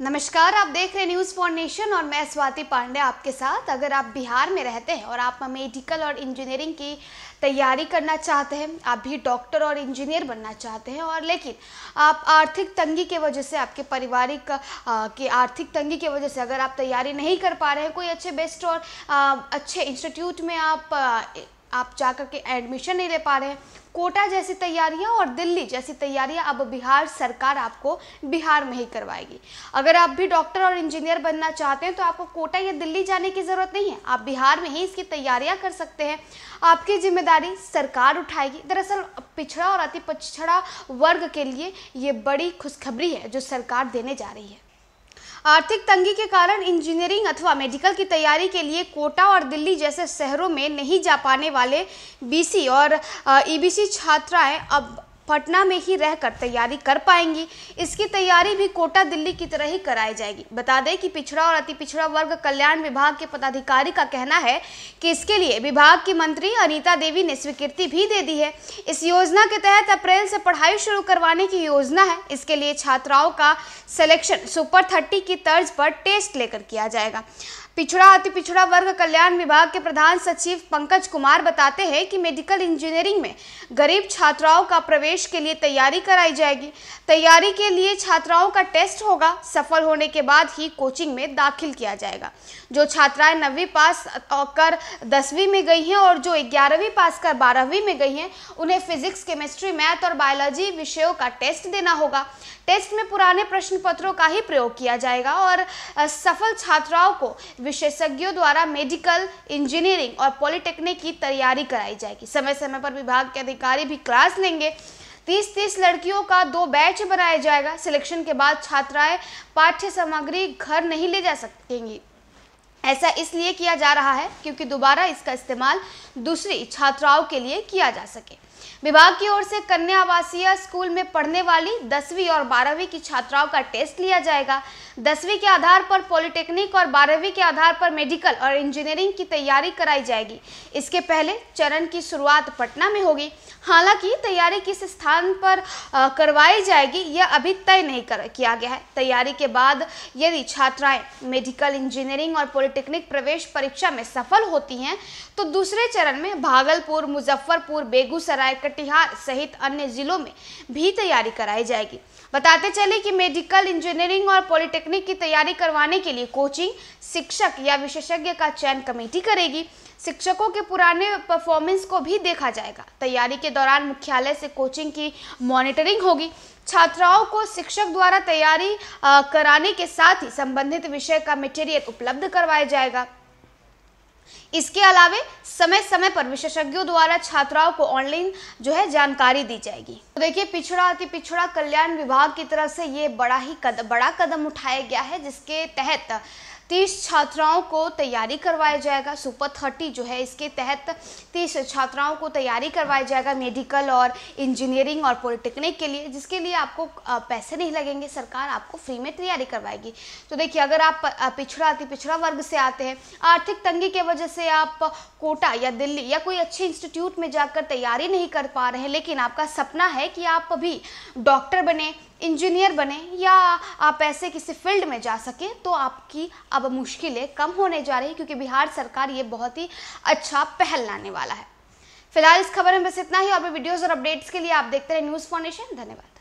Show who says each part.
Speaker 1: नमस्कार आप देख रहे न्यूज फॉर नेशन और मैं स्वाति पांडे आपके साथ अगर आप बिहार में रहते हैं और आप मेडिकल और इंजीनियरिंग की तैयारी करना चाहते हैं आप भी डॉक्टर और इंजीनियर बनना चाहते हैं और लेकिन आप आर्थिक तंगी के वजह से आपके पारिवारिक की आर्थिक तंगी के वजह से अगर आप तैयारी नहीं कर पा रहे हैं कोई अच्छे बेस्ट और आ, अच्छे इंस्टीट्यूट में आप आ, आप जा कर के एडमिशन नहीं ले पा रहे हैं कोटा जैसी तैयारियां और दिल्ली जैसी तैयारियां अब बिहार सरकार आपको बिहार में ही करवाएगी अगर आप भी डॉक्टर और इंजीनियर बनना चाहते हैं तो आपको कोटा या दिल्ली जाने की ज़रूरत नहीं है आप बिहार में ही इसकी तैयारियां कर सकते हैं आपकी जिम्मेदारी सरकार उठाएगी दरअसल पिछड़ा और अति पिछड़ा वर्ग के लिए ये बड़ी खुशखबरी है जो सरकार देने जा रही है आर्थिक तंगी के कारण इंजीनियरिंग अथवा मेडिकल की तैयारी के लिए कोटा और दिल्ली जैसे शहरों में नहीं जा पाने वाले बीसी और ईबीसी e छात्राएं अब पटना में ही रहकर तैयारी कर पाएंगी इसकी तैयारी भी कोटा दिल्ली की तरह ही कराई जाएगी बता दें कि पिछड़ा और अति पिछड़ा वर्ग कल्याण विभाग के पदाधिकारी का कहना है कि इसके लिए विभाग की मंत्री अनीता देवी ने स्वीकृति भी दे दी है इस योजना के तहत अप्रैल से पढ़ाई शुरू करवाने की योजना है इसके लिए छात्राओं का सिलेक्शन सुपर थर्टी की तर्ज पर टेस्ट लेकर किया जाएगा पिछड़ा अति पिछड़ा वर्ग कल्याण विभाग के प्रधान सचिव पंकज कुमार बताते हैं कि मेडिकल इंजीनियरिंग में गरीब छात्राओं का प्रवेश के लिए तैयारी कराई जाएगी तैयारी के लिए छात्राओं का टेस्ट होगा सफल होने के बाद ही कोचिंग में दाखिल किया जाएगा जो छात्राएं नवीं पास कर दसवीं में गई हैं और जो ग्यारहवीं पास कर बारहवीं में गई हैं उन्हें फिजिक्स केमिस्ट्री मैथ और बायोलॉजी विषयों का टेस्ट देना होगा टेस्ट में पुराने प्रश्न पत्रों का ही प्रयोग किया जाएगा और सफल छात्राओं को विशेषज्ञों द्वारा मेडिकल इंजीनियरिंग और पॉलिटेक्निक की तैयारी कराई जाएगी समय समय पर विभाग के अधिकारी भी क्लास लेंगे तीस तीस लड़कियों का दो बैच बनाया जाएगा सिलेक्शन के बाद छात्राएं पाठ्य सामग्री घर नहीं ले जा सकेंगी ऐसा इसलिए किया जा रहा है क्योंकि दोबारा इसका इस्तेमाल दूसरी छात्राओं के लिए किया जा सके विभाग की ओर से कन्या आवासीय स्कूल में पढ़ने वाली दसवीं और बारहवीं की छात्राओं का टेस्ट लिया जाएगा दसवीं के आधार पर पॉलिटेक्निक और बारहवीं के आधार पर मेडिकल और इंजीनियरिंग की तैयारी कराई जाएगी इसके पहले चरण की शुरुआत पटना में होगी हालांकि तैयारी किस स्थान पर करवाई जाएगी यह अभी तय नहीं कर किया गया है तैयारी के बाद यदि छात्राएं मेडिकल इंजीनियरिंग और पॉलिटेक्निक प्रवेश परीक्षा में सफल होती हैं तो दूसरे चरण में भागलपुर मुजफ्फरपुर बेगूसराय राय कटिहार सहित अन्य जिलों में भी तैयारी कराई जाएगी बताते चले कि मेडिकल इंजीनियरिंग और पॉलिटेक्निक की तैयारी करवाने के लिए कोचिंग शिक्षक या विशेषज्ञ का चयन कमेटी करेगी शिक्षकों के पुराने परफॉर्मेंस को भी देखा जाएगा तैयारी के दौरान मुख्यालय से कोचिंग की मॉनिटरिंग होगी छात्राओं को शिक्षक द्वारा तैयारी कराने के साथ ही संबंधित विषय का मटेरियल उपलब्ध करवाया जाएगा इसके अलावे समय समय पर विशेषज्ञों द्वारा छात्राओं को ऑनलाइन जो है जानकारी दी जाएगी तो देखिए पिछड़ा अति पिछड़ा कल्याण विभाग की तरफ से ये बड़ा ही कद, बड़ा कदम उठाया गया है जिसके तहत तीस छात्राओं को तैयारी करवाया जाएगा सुपर थर्टी जो है इसके तहत तीस छात्राओं को तैयारी करवाया जाएगा मेडिकल और इंजीनियरिंग और पॉलिटेक्निक के लिए जिसके लिए आपको पैसे नहीं लगेंगे सरकार आपको फ्री में तैयारी करवाएगी तो देखिए अगर आप पिछड़ा पिछड़ा वर्ग से आते हैं आर्थिक तंगी के वजह से आप कोटा या दिल्ली या कोई अच्छे इंस्टीट्यूट में जाकर तैयारी नहीं कर पा रहे हैं लेकिन आपका सपना है कि आप अभी डॉक्टर बने इंजीनियर बने या आप ऐसे किसी फील्ड में जा सकें तो आपकी अब मुश्किलें कम होने जा रही क्योंकि बिहार सरकार ये बहुत ही अच्छा पहल लाने वाला है फिलहाल इस खबर में बस इतना ही और भी वीडियोज़ और अपडेट्स के लिए आप देखते रहे न्यूज़ फाउंडेशन धन्यवाद